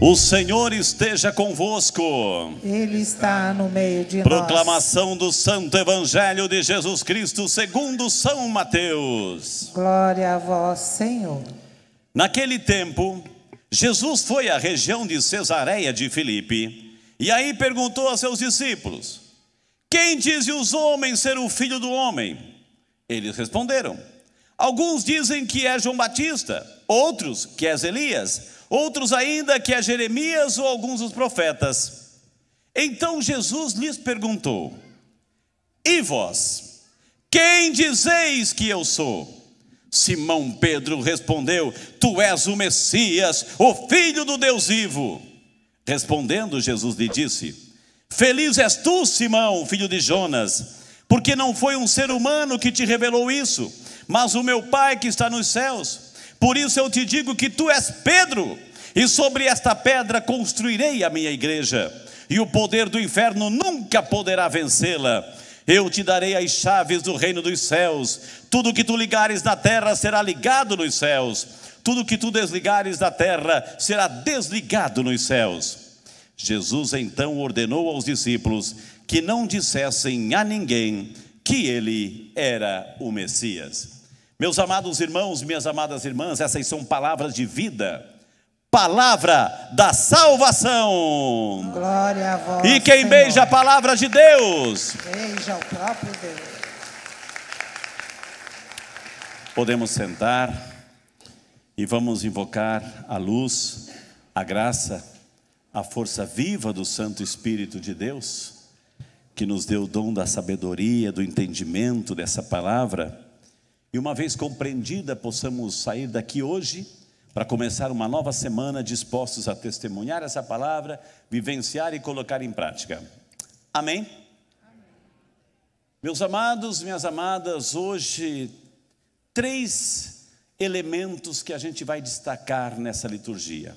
O Senhor esteja convosco. Ele está no meio de nós. Proclamação do Santo Evangelho de Jesus Cristo segundo São Mateus. Glória a vós, Senhor. Naquele tempo, Jesus foi à região de Cesareia de Filipe e aí perguntou a seus discípulos: Quem dizem os homens ser o filho do homem? Eles responderam: Alguns dizem que é João Batista outros que és Elias, outros ainda que é Jeremias ou alguns dos profetas. Então Jesus lhes perguntou: E vós, quem dizeis que eu sou? Simão Pedro respondeu: Tu és o Messias, o filho do Deus vivo. Respondendo, Jesus lhe disse: Feliz és tu, Simão, filho de Jonas, porque não foi um ser humano que te revelou isso, mas o meu Pai que está nos céus. Por isso eu te digo que tu és Pedro, e sobre esta pedra construirei a minha igreja, e o poder do inferno nunca poderá vencê-la. Eu te darei as chaves do reino dos céus. Tudo que tu ligares na terra será ligado nos céus. Tudo que tu desligares da terra será desligado nos céus. Jesus então ordenou aos discípulos que não dissessem a ninguém que ele era o Messias. Meus amados irmãos, minhas amadas irmãs, essas são palavras de vida. Palavra da salvação. Glória a vós. E quem Senhor. beija a palavra de Deus. Beija o próprio Deus. Podemos sentar e vamos invocar a luz, a graça, a força viva do Santo Espírito de Deus, que nos deu o dom da sabedoria, do entendimento dessa palavra e uma vez compreendida, possamos sair daqui hoje para começar uma nova semana dispostos a testemunhar essa palavra, vivenciar e colocar em prática. Amém? Amém. Meus amados, minhas amadas, hoje três elementos que a gente vai destacar nessa liturgia: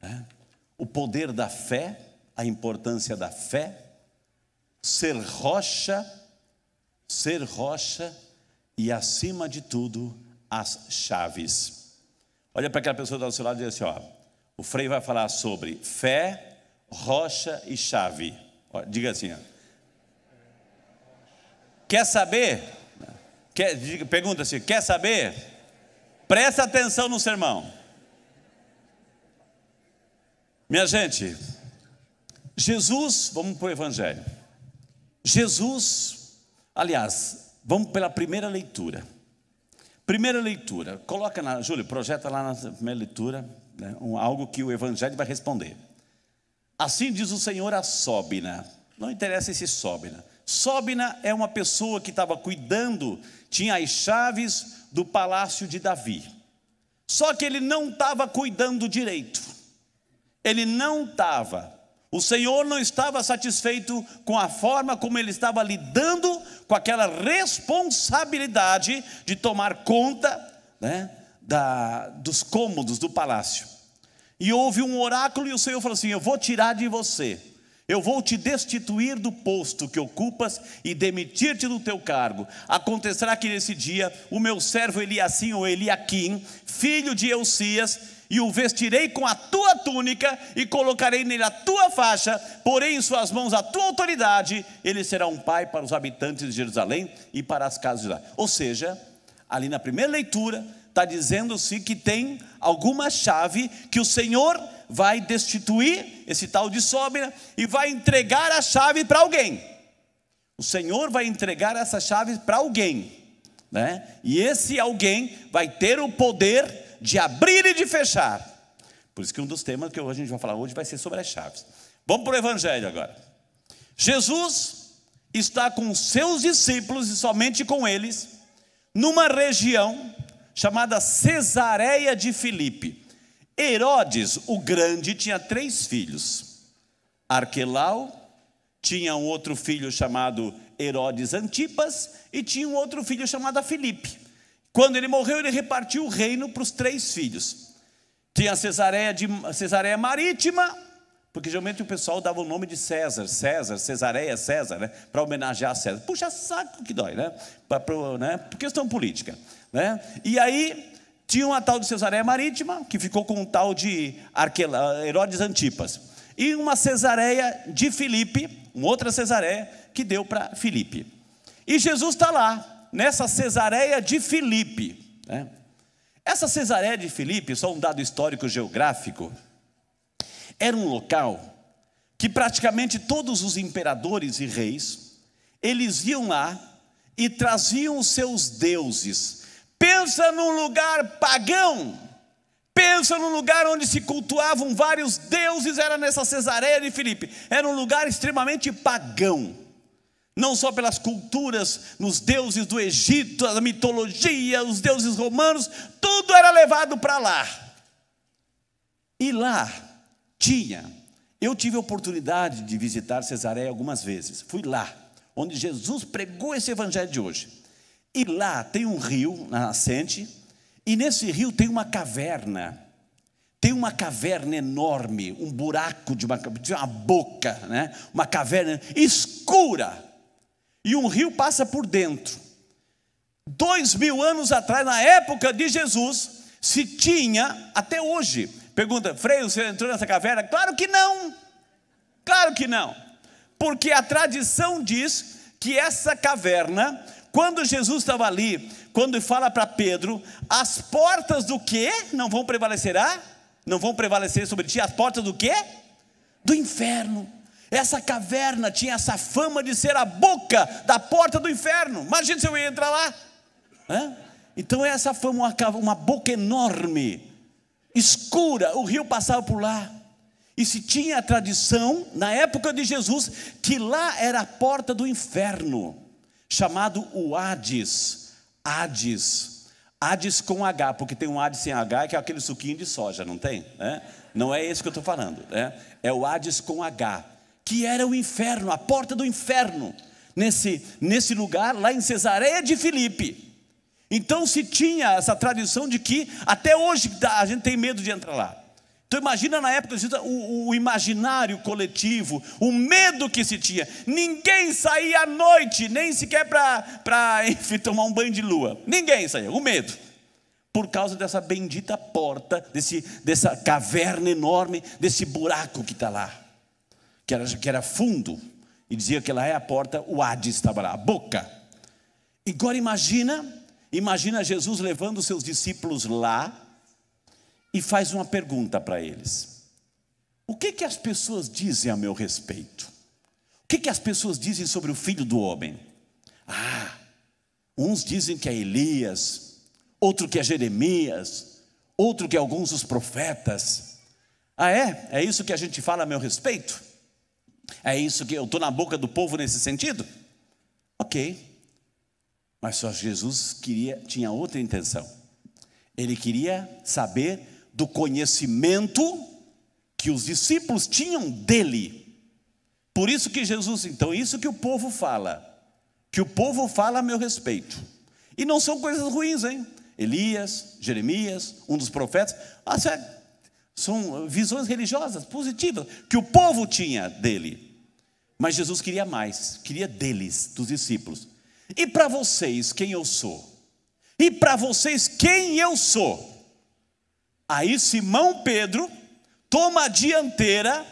né? o poder da fé, a importância da fé, ser rocha, ser rocha e, acima de tudo, as chaves. Olha para aquela pessoa tá do seu lado e diz assim: ó, o Frei vai falar sobre fé, rocha e chave. Ó, diga assim: ó. quer saber? Quer, diga, pergunta assim: quer saber? Presta atenção no sermão. Minha gente, Jesus, vamos para o Evangelho. Jesus, aliás, Vamos pela primeira leitura. Primeira leitura, coloca na, Júlio, projeta lá na primeira leitura né, um, algo que o Evangelho vai responder. Assim diz o Senhor a Sóbina. Não interessa esse Sóbina. Sóbina é uma pessoa que estava cuidando, tinha as chaves do palácio de Davi. Só que ele não estava cuidando direito. Ele não estava o Senhor não estava satisfeito com a forma como ele estava lidando com aquela responsabilidade de tomar conta né, da, dos cômodos do palácio. E houve um oráculo e o Senhor falou assim: Eu vou tirar de você, eu vou te destituir do posto que ocupas e demitir-te do teu cargo. Acontecerá que nesse dia o meu servo Eliassim, ou Eliaquim, filho de Eusias e o vestirei com a tua túnica e colocarei nele a tua faixa, porém em suas mãos a tua autoridade, ele será um pai para os habitantes de Jerusalém e para as casas de lá. Ou seja, ali na primeira leitura, está dizendo-se que tem alguma chave que o Senhor vai destituir esse tal de sobra e vai entregar a chave para alguém. O Senhor vai entregar essa chave para alguém, né? E esse alguém vai ter o poder de abrir e de fechar. Por isso que um dos temas que a gente vai falar hoje vai ser sobre as chaves. Vamos para o Evangelho agora. Jesus está com seus discípulos e somente com eles, numa região chamada Cesareia de Filipe. Herodes, o Grande, tinha três filhos. Arquelau tinha um outro filho chamado Herodes Antipas e tinha um outro filho chamado Filipe. Quando ele morreu, ele repartiu o reino para os três filhos. Tinha a Cesareia, de, a Cesareia Marítima, porque geralmente o pessoal dava o nome de César, César, Cesareia, César, né? para homenagear César. Puxa saco que dói, né? Pra, pra, né? Por questão política. Né? E aí tinha uma tal de Cesareia Marítima, que ficou com um tal de Arquela, Herodes Antipas. E uma Cesareia de Filipe, uma outra Cesareia, que deu para Filipe. E Jesus está lá, nessa Cesareia de Filipe. Né? Essa Cesareia de Filipe, só um dado histórico geográfico, era um local que praticamente todos os imperadores e reis, eles iam lá e traziam os seus deuses. Pensa num lugar pagão, pensa num lugar onde se cultuavam vários deuses, era nessa Cesareia de Filipe. Era um lugar extremamente pagão não só pelas culturas, nos deuses do Egito, a mitologia, os deuses romanos, tudo era levado para lá. E lá tinha, eu tive a oportunidade de visitar Cesareia algumas vezes, fui lá, onde Jesus pregou esse evangelho de hoje. E lá tem um rio na nascente, e nesse rio tem uma caverna. Tem uma caverna enorme, um buraco de uma, de uma boca, né? uma caverna escura e um rio passa por dentro. Dois mil anos atrás, na época de Jesus, se tinha, até hoje, pergunta, Freio, você entrou nessa caverna? Claro que não, claro que não, porque a tradição diz que essa caverna, quando Jesus estava ali, quando fala para Pedro, as portas do que não vão prevalecerá, não vão prevalecer sobre ti, as portas do que? Do inferno. Essa caverna tinha essa fama de ser a boca da porta do inferno. Imagina se eu ia entrar lá. Hã? Então essa fama, uma, uma boca enorme, escura, o rio passava por lá. E se tinha a tradição, na época de Jesus, que lá era a porta do inferno, chamado o Hades. Hades. Hades com H, porque tem um Hades sem H, que é aquele suquinho de soja, não tem? É? Não é esse que eu estou falando. É? é o Hades com H que era o inferno, a porta do inferno, nesse, nesse lugar, lá em Cesareia de Filipe. Então se tinha essa tradição de que até hoje a gente tem medo de entrar lá. Então imagina na época o, o imaginário coletivo, o medo que se tinha. Ninguém saía à noite, nem sequer para tomar um banho de lua. Ninguém saía, o medo por causa dessa bendita porta, desse, dessa caverna enorme, desse buraco que está lá que era, que era fundo, e dizia que lá é a porta, o Hades estava lá, a boca. Agora imagina, imagina Jesus levando os seus discípulos lá e faz uma pergunta para eles. O que que as pessoas dizem a meu respeito? O que que as pessoas dizem sobre o filho do homem? Ah, uns dizem que é Elias, outro que é Jeremias, outro que é alguns dos profetas. Ah, é? É isso que a gente fala a meu respeito? É isso que eu estou na boca do povo nesse sentido? Ok. Mas só Jesus queria, tinha outra intenção. Ele queria saber do conhecimento que os discípulos tinham dele. Por isso que Jesus, então, isso que o povo fala, que o povo fala a meu respeito. E não são coisas ruins, hein? Elias, Jeremias, um dos profetas. Ah, são visões religiosas positivas que o povo tinha dele. Mas Jesus queria mais, queria deles, dos discípulos. E para vocês, quem eu sou? E para vocês, quem eu sou? Aí Simão Pedro toma a dianteira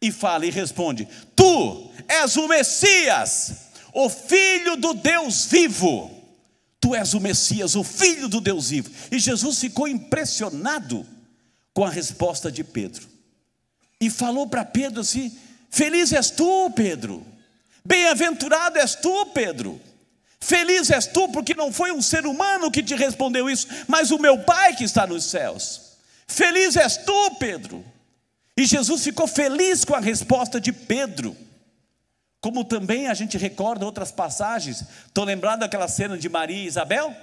e fala e responde: Tu és o Messias, o Filho do Deus vivo. Tu és o Messias, o Filho do Deus vivo. E Jesus ficou impressionado com a resposta de Pedro. E falou para Pedro assim: Feliz és tu, Pedro. Bem-aventurado és tu, Pedro. Feliz és tu, porque não foi um ser humano que te respondeu isso, mas o meu Pai que está nos céus. Feliz és tu, Pedro. E Jesus ficou feliz com a resposta de Pedro. Como também a gente recorda outras passagens, estou lembrando aquela cena de Maria e Isabel?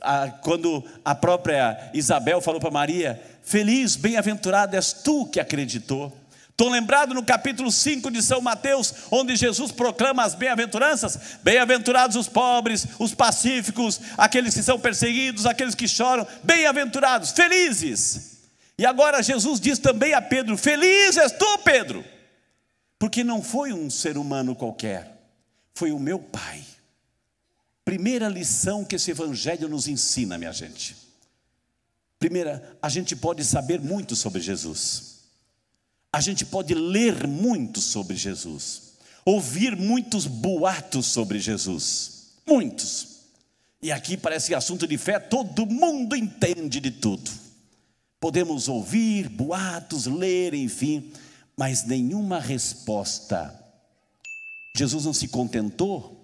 a, quando a própria Isabel falou para Maria: Feliz, bem-aventurada és tu que acreditou. Estou lembrado no capítulo 5 de São Mateus, onde Jesus proclama as bem-aventuranças: Bem-aventurados os pobres, os pacíficos, aqueles que são perseguidos, aqueles que choram, bem-aventurados, felizes. E agora Jesus diz também a Pedro: Feliz és tu, Pedro, porque não foi um ser humano qualquer, foi o meu Pai primeira lição que esse evangelho nos ensina, minha gente. Primeira, a gente pode saber muito sobre Jesus. A gente pode ler muito sobre Jesus. Ouvir muitos boatos sobre Jesus. Muitos. E aqui parece que é assunto de fé todo mundo entende de tudo. Podemos ouvir boatos, ler, enfim, mas nenhuma resposta. Jesus não se contentou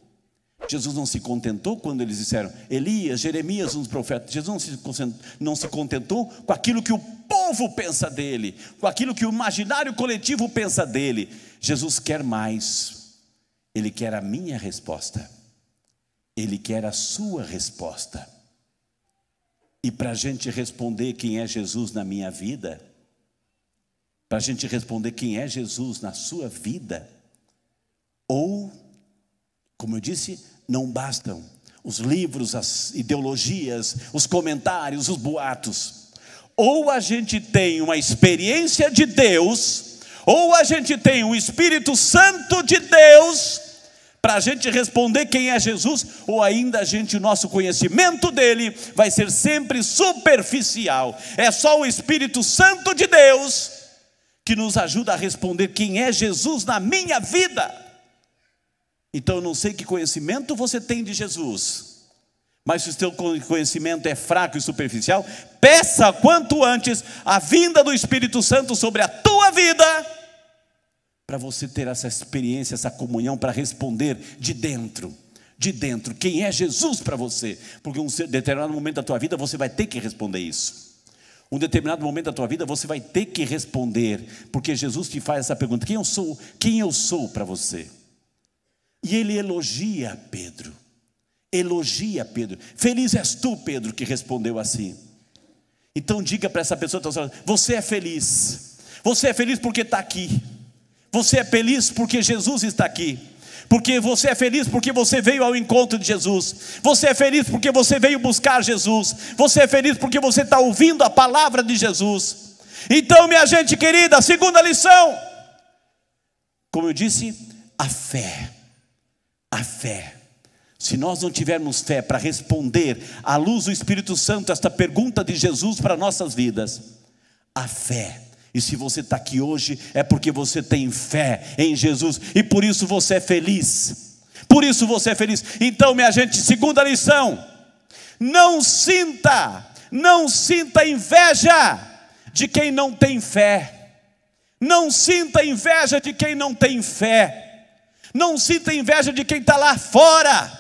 Jesus não se contentou quando eles disseram Elias, Jeremias, uns profetas. Jesus não se, não se contentou com aquilo que o povo pensa dele, com aquilo que o imaginário coletivo pensa dele. Jesus quer mais. Ele quer a minha resposta. Ele quer a sua resposta. E para a gente responder quem é Jesus na minha vida, para a gente responder quem é Jesus na sua vida, ou como eu disse, não bastam os livros, as ideologias, os comentários, os boatos. Ou a gente tem uma experiência de Deus, ou a gente tem o um Espírito Santo de Deus para a gente responder quem é Jesus, ou ainda a gente, o nosso conhecimento dele vai ser sempre superficial. É só o Espírito Santo de Deus que nos ajuda a responder quem é Jesus na minha vida. Então eu não sei que conhecimento você tem de Jesus, mas se o seu conhecimento é fraco e superficial, peça quanto antes a vinda do Espírito Santo sobre a tua vida, para você ter essa experiência, essa comunhão, para responder de dentro. De dentro, quem é Jesus para você? Porque um determinado momento da tua vida você vai ter que responder isso um determinado momento da tua vida você vai ter que responder, porque Jesus te faz essa pergunta: quem eu sou? Quem eu sou para você? E ele elogia Pedro. Elogia Pedro. Feliz és tu, Pedro, que respondeu assim. Então diga para essa pessoa: então, você é feliz. Você é feliz porque está aqui. Você é feliz porque Jesus está aqui. Porque você é feliz porque você veio ao encontro de Jesus. Você é feliz porque você veio buscar Jesus. Você é feliz porque você está ouvindo a palavra de Jesus. Então, minha gente querida, segunda lição. Como eu disse, a fé a fé. Se nós não tivermos fé para responder à luz do Espírito Santo esta pergunta de Jesus para nossas vidas, a fé. E se você está aqui hoje, é porque você tem fé em Jesus e por isso você é feliz. Por isso você é feliz. Então, minha gente, segunda lição: não sinta, não sinta inveja de quem não tem fé. Não sinta inveja de quem não tem fé. Não sinta inveja de quem está lá fora,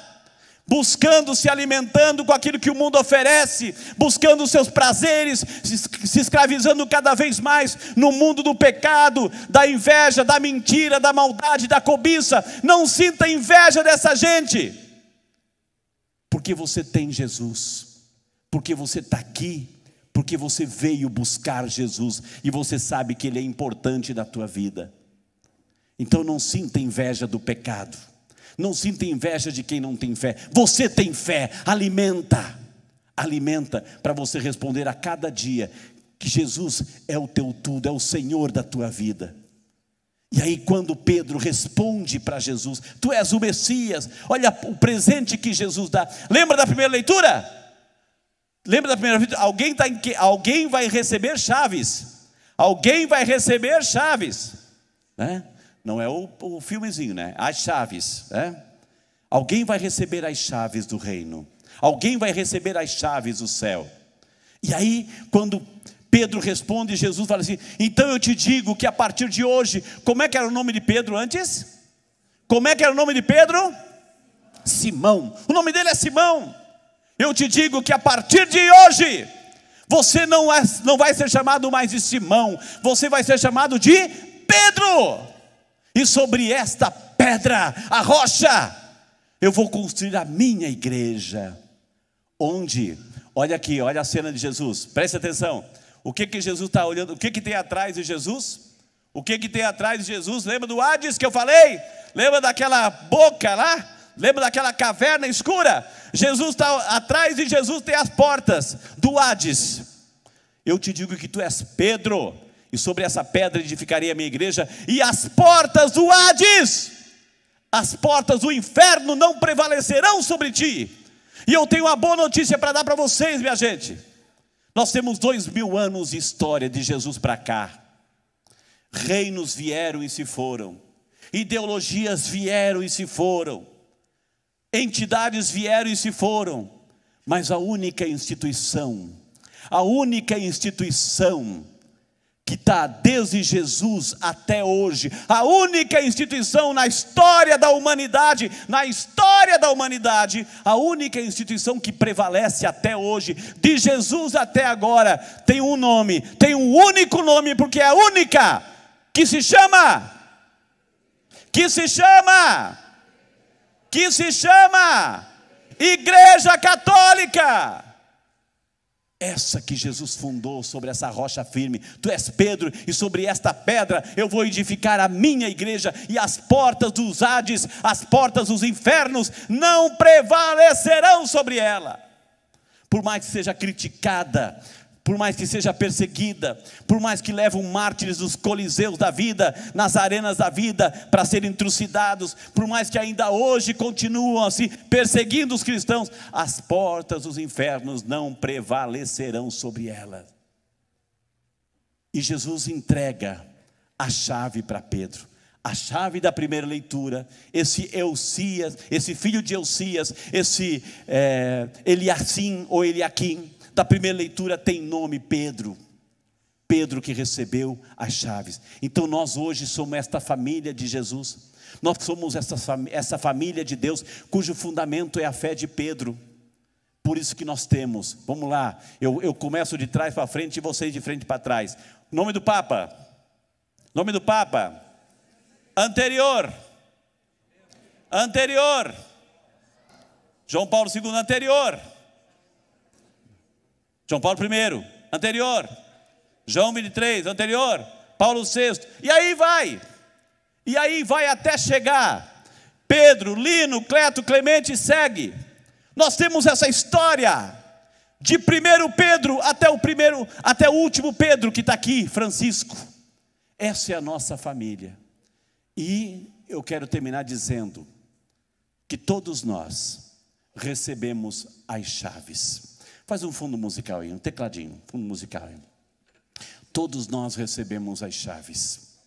buscando, se alimentando com aquilo que o mundo oferece, buscando os seus prazeres, se escravizando cada vez mais no mundo do pecado, da inveja, da mentira, da maldade, da cobiça. Não sinta inveja dessa gente, porque você tem Jesus, porque você está aqui. Porque você veio buscar Jesus e você sabe que Ele é importante na tua vida. Então não sinta inveja do pecado. Não sinta inveja de quem não tem fé. Você tem fé, alimenta. Alimenta para você responder a cada dia que Jesus é o teu tudo, é o Senhor da tua vida. E aí, quando Pedro responde para Jesus: Tu és o Messias, olha o presente que Jesus dá. Lembra da primeira leitura? Lembra da primeira leitura? Alguém, tá em que, alguém vai receber chaves. Alguém vai receber chaves. Né? Não é o, o filmezinho, né? As chaves, né? Alguém vai receber as chaves do reino. Alguém vai receber as chaves do céu. E aí, quando Pedro responde, Jesus fala assim: Então eu te digo que a partir de hoje, como é que era o nome de Pedro antes? Como é que era o nome de Pedro? Simão. O nome dele é Simão. Eu te digo que a partir de hoje, você não, é, não vai ser chamado mais de Simão, você vai ser chamado de Pedro e sobre esta pedra, a rocha, eu vou construir a minha igreja. Onde? Olha aqui, olha a cena de Jesus, preste atenção. O que que Jesus está olhando? O que que tem atrás de Jesus? O que que tem atrás de Jesus? Lembra do Hades que eu falei? Lembra daquela boca lá? Lembra daquela caverna escura? Jesus está atrás de Jesus tem as portas do Hades. Eu te digo que tu és Pedro e sobre essa pedra edificarei a minha igreja, e as portas do Hades, as portas do inferno não prevalecerão sobre ti. E eu tenho uma boa notícia para dar para vocês, minha gente. Nós temos dois mil anos de história de Jesus para cá. Reinos vieram e se foram, ideologias vieram e se foram, entidades vieram e se foram, mas a única instituição, a única instituição que está desde Jesus até hoje, a única instituição na história da humanidade, na história da humanidade, a única instituição que prevalece até hoje, de Jesus até agora, tem um nome, tem um único nome, porque é a única, que se chama, que se chama, que se chama Igreja Católica. Essa que Jesus fundou sobre essa rocha firme. Tu és Pedro, e sobre esta pedra eu vou edificar a minha igreja, e as portas dos Hades, as portas dos infernos, não prevalecerão sobre ela. Por mais que seja criticada, por mais que seja perseguida, por mais que levam mártires nos coliseus da vida, nas arenas da vida, para serem trucidados, por mais que ainda hoje continuam assim perseguindo os cristãos, as portas dos infernos não prevalecerão sobre elas. E Jesus entrega a chave para Pedro a chave da primeira leitura, esse Eucias, esse filho de Eucias, esse é, Eliassim ou Eliakim da primeira leitura tem nome Pedro. Pedro que recebeu as chaves. Então nós hoje somos esta família de Jesus. Nós somos essa, essa família de Deus cujo fundamento é a fé de Pedro. Por isso que nós temos. Vamos lá. Eu, eu começo de trás para frente e vocês de frente para trás. Nome do Papa. Nome do Papa. Anterior. Anterior. João Paulo II anterior. João Paulo I, anterior. João 23, anterior. Paulo VI. E aí vai. E aí vai até chegar. Pedro, Lino, Cleto, Clemente segue. Nós temos essa história de primeiro Pedro até o primeiro, até o último Pedro que está aqui, Francisco. Essa é a nossa família. E eu quero terminar dizendo que todos nós recebemos as chaves. Faz um fundo musical aí, um tecladinho, fundo musical aí. Todos nós recebemos as chaves.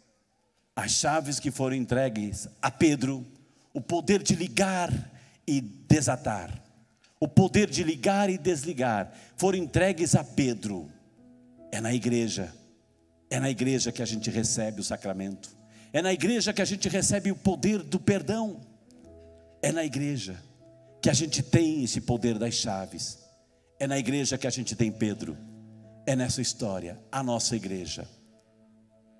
As chaves que foram entregues a Pedro, o poder de ligar e desatar, o poder de ligar e desligar, foram entregues a Pedro. É na igreja, é na igreja que a gente recebe o sacramento, é na igreja que a gente recebe o poder do perdão, é na igreja que a gente tem esse poder das chaves. É na igreja que a gente tem Pedro. É nessa história, a nossa igreja.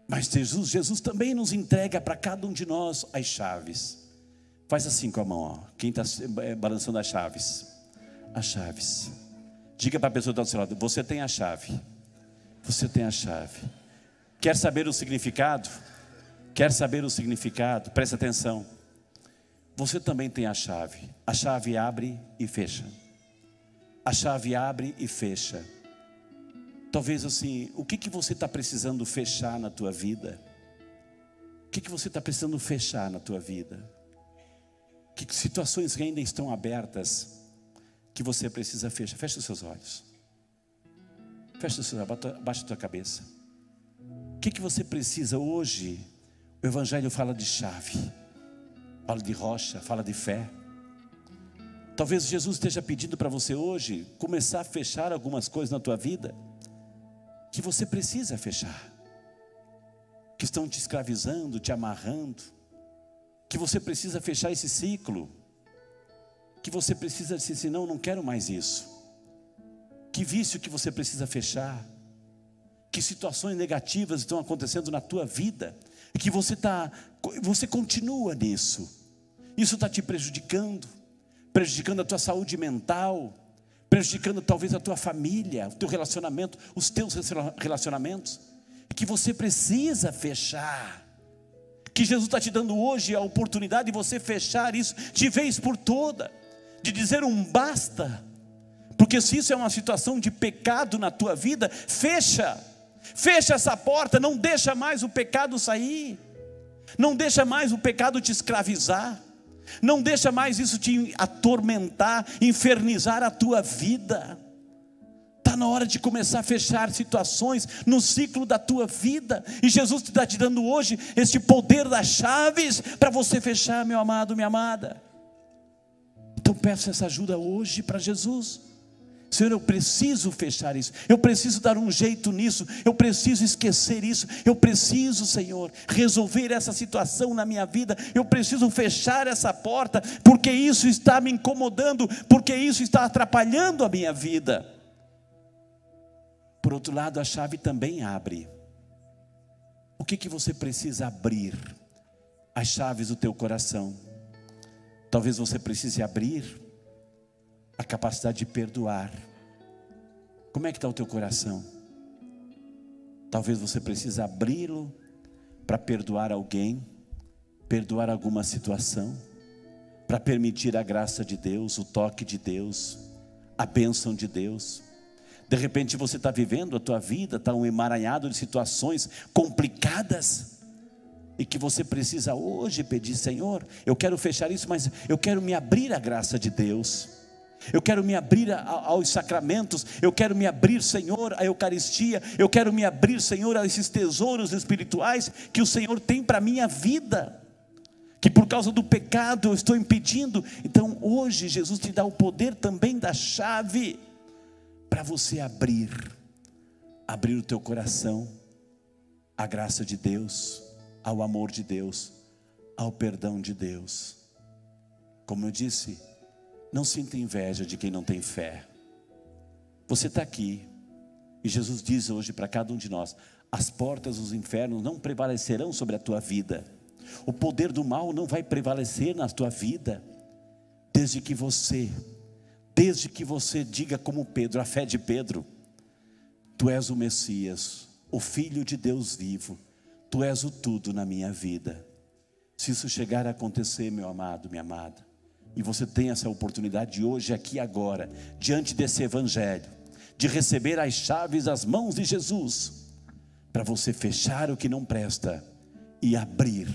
Mas Jesus, Jesus também nos entrega para cada um de nós as chaves. Faz assim com a mão, ó. quem está é, balançando as chaves. As chaves. Diga para a pessoa tá do seu lado: você tem a chave. Você tem a chave. Quer saber o significado? Quer saber o significado? Presta atenção. Você também tem a chave. A chave abre e fecha a chave abre e fecha. Talvez assim, o que, que você está precisando fechar na tua vida? O que, que você está precisando fechar na tua vida? Que situações que ainda estão abertas que você precisa fechar? Fecha os seus olhos. Fecha os seus olhos, abaixa a tua cabeça. O que, que você precisa hoje? O Evangelho fala de chave, fala de rocha, fala de fé Talvez Jesus esteja pedindo para você hoje começar a fechar algumas coisas na tua vida que você precisa fechar, que estão te escravizando, te amarrando, que você precisa fechar esse ciclo, que você precisa dizer assim, não, não quero mais isso. Que vício que você precisa fechar? Que situações negativas estão acontecendo na tua vida? Que você tá, você continua nisso? Isso está te prejudicando? prejudicando a tua saúde mental, prejudicando talvez a tua família, o teu relacionamento, os teus relacionamentos, que você precisa fechar. Que Jesus está te dando hoje a oportunidade de você fechar isso de vez por toda, de dizer um basta, porque se isso é uma situação de pecado na tua vida, fecha, fecha essa porta, não deixa mais o pecado sair, não deixa mais o pecado te escravizar. Não deixa mais isso te atormentar, infernizar a tua vida. Está na hora de começar a fechar situações no ciclo da tua vida. E Jesus está te dando hoje este poder das chaves para você fechar, meu amado, minha amada. Então peça essa ajuda hoje para Jesus. Senhor, eu preciso fechar isso, eu preciso dar um jeito nisso, eu preciso esquecer isso, eu preciso, Senhor, resolver essa situação na minha vida, eu preciso fechar essa porta, porque isso está me incomodando, porque isso está atrapalhando a minha vida. Por outro lado, a chave também abre. O que, que você precisa abrir? As chaves do teu coração. Talvez você precise abrir a capacidade de perdoar. Como é que está o teu coração? Talvez você precise abri-lo para perdoar alguém, perdoar alguma situação, para permitir a graça de Deus, o toque de Deus, a bênção de Deus. De repente você está vivendo a tua vida, está um emaranhado de situações complicadas e que você precisa hoje pedir, Senhor, eu quero fechar isso, mas eu quero me abrir à graça de Deus. Eu quero me abrir aos sacramentos, eu quero me abrir, Senhor, à Eucaristia, eu quero me abrir, Senhor, a esses tesouros espirituais que o Senhor tem para a minha vida, que por causa do pecado eu estou impedindo. Então hoje Jesus te dá o poder também da chave para você abrir, abrir o teu coração à graça de Deus, ao amor de Deus, ao perdão de Deus. Como eu disse, não sinta inveja de quem não tem fé. Você está aqui, e Jesus diz hoje para cada um de nós: as portas dos infernos não prevalecerão sobre a tua vida, o poder do mal não vai prevalecer na tua vida, desde que você, desde que você diga como Pedro, a fé de Pedro: Tu és o Messias, o Filho de Deus vivo, Tu és o tudo na minha vida. Se isso chegar a acontecer, meu amado, minha amada, e você tem essa oportunidade hoje, aqui agora, diante desse Evangelho, de receber as chaves das mãos de Jesus, para você fechar o que não presta e abrir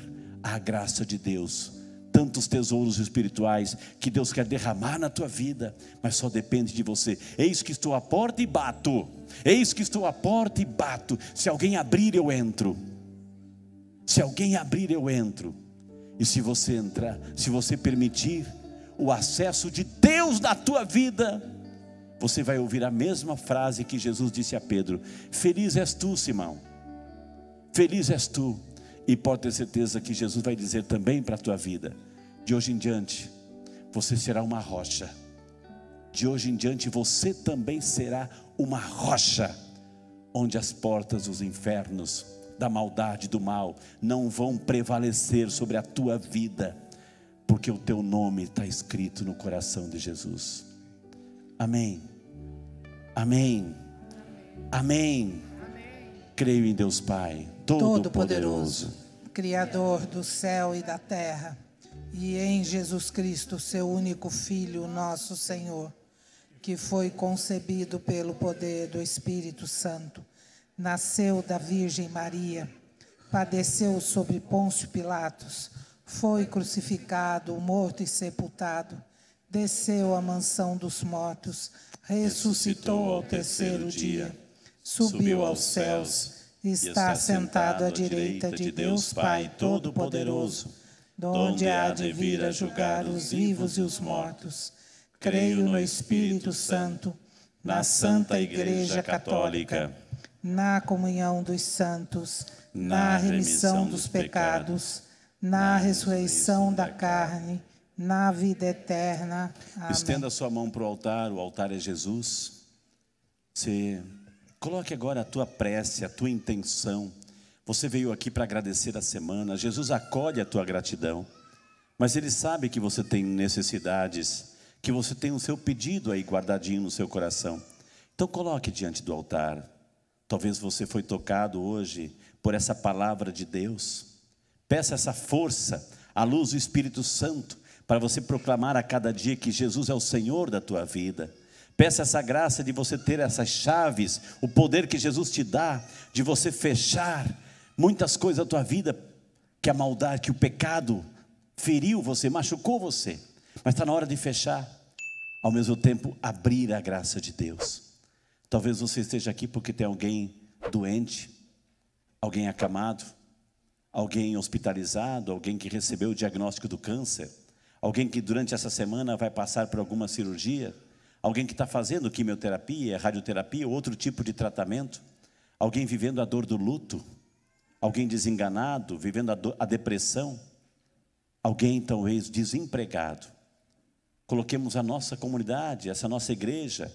a graça de Deus. Tantos tesouros espirituais que Deus quer derramar na tua vida, mas só depende de você. Eis que estou à porta e bato. Eis que estou à porta e bato. Se alguém abrir, eu entro. Se alguém abrir, eu entro. E se você entrar, se você permitir, o acesso de Deus na tua vida, você vai ouvir a mesma frase que Jesus disse a Pedro: Feliz és tu, Simão. Feliz és tu. E pode ter certeza que Jesus vai dizer também para a tua vida: De hoje em diante, você será uma rocha. De hoje em diante, você também será uma rocha, onde as portas dos infernos, da maldade, do mal, não vão prevalecer sobre a tua vida porque o teu nome está escrito no coração de Jesus. Amém. Amém. Amém. Creio em Deus Pai, Todo-Poderoso, Criador do céu e da terra, e em Jesus Cristo, seu único Filho, nosso Senhor, que foi concebido pelo poder do Espírito Santo, nasceu da Virgem Maria, padeceu sobre Pôncio Pilatos foi crucificado, morto e sepultado. Desceu à mansão dos mortos. Ressuscitou ao terceiro dia. Subiu aos céus. Está sentado à direita de Deus Pai Todo-Poderoso, onde há de vir a julgar os vivos e os mortos. Creio no Espírito Santo, na Santa Igreja Católica, na comunhão dos santos, na remissão dos pecados na ressurreição da carne, na vida eterna. Amém. Estenda a sua mão para o altar, o altar é Jesus. Você coloque agora a tua prece, a tua intenção. Você veio aqui para agradecer a semana. Jesus acolhe a tua gratidão, mas ele sabe que você tem necessidades, que você tem o seu pedido aí guardadinho no seu coração. Então coloque diante do altar. Talvez você foi tocado hoje por essa palavra de Deus Peça essa força, a luz do Espírito Santo, para você proclamar a cada dia que Jesus é o Senhor da tua vida. Peça essa graça de você ter essas chaves, o poder que Jesus te dá, de você fechar muitas coisas da tua vida que a maldade, que o pecado feriu você, machucou você. Mas está na hora de fechar, ao mesmo tempo abrir a graça de Deus. Talvez você esteja aqui porque tem alguém doente, alguém acamado, alguém hospitalizado, alguém que recebeu o diagnóstico do câncer, alguém que durante essa semana vai passar por alguma cirurgia, alguém que está fazendo quimioterapia, radioterapia, outro tipo de tratamento, alguém vivendo a dor do luto, alguém desenganado, vivendo a, a depressão, alguém talvez desempregado. Coloquemos a nossa comunidade, essa nossa igreja,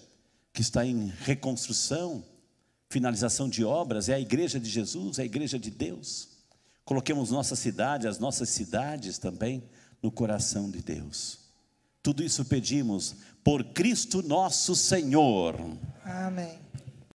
que está em reconstrução, finalização de obras, é a igreja de Jesus, é a igreja de Deus. Coloquemos nossa cidade, as nossas cidades também, no coração de Deus. Tudo isso pedimos por Cristo nosso Senhor. Amém.